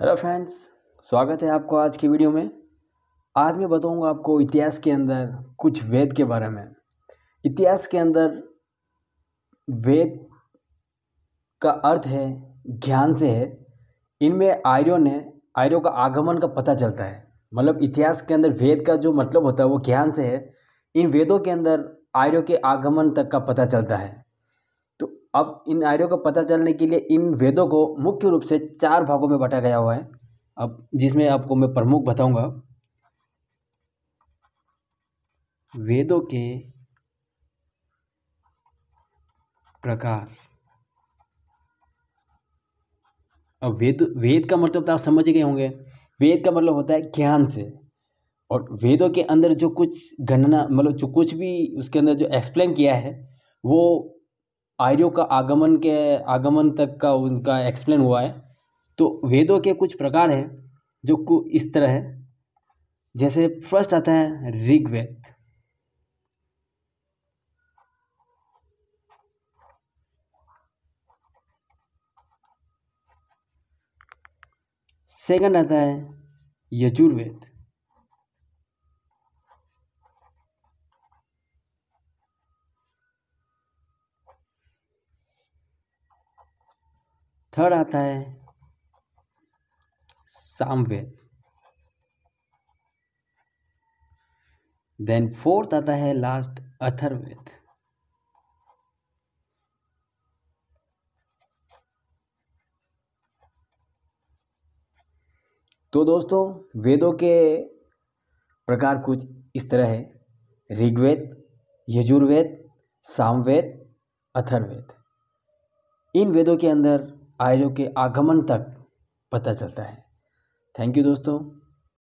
hello friends स्वागत है आपको आज की वीडियो में आज मैं बताऊंगा आपको इतिहास के अंदर कुछ वेद के बारे में इतिहास के अंदर वेद का अर्थ है ज्ञान से है इनमें आर्यों ने आर्यों का आगमन का पता चलता है मतलब इतिहास के अंदर वेद का जो मतलब होता है वो ज्ञान से है इन वेदों के अंदर आर्यों के आगमन तक का पता चलता है अब इन आर्यों को पता चलने के लिए इन वेदों को मुख्य रूप से चार भागों में बांटा गया हुआ है अब जिसमें आपको मैं प्रमुख बताऊंगा वेदों के प्रकार अब वेद वेद का मतलब तो आप समझ गए होंगे वेद का मतलब होता है ज्ञान से और वेदों के अंदर जो कुछ गणना मतलब जो कुछ भी उसके अंदर जो एक्सप्लेन किया है वो आर्यों का आगमन के आगमन तक का उनका एक्सप्लेन हुआ है तो वेदों के कुछ प्रकार हैं जो कु इस तरह है जैसे फर्स्ट आता है ऋग्वेद सेकंड आता है यजुर्वेद थर्ड आता है सामवेद देन फोर्थ आता है लास्ट अथर्वेद तो दोस्तों वेदों के प्रकार कुछ इस तरह है ऋग्वेद यजुर्वेद सामवेद अथर्वेद इन वेदों के अंदर आर्यों के आगमन तक पता चलता है थैंक यू दोस्तों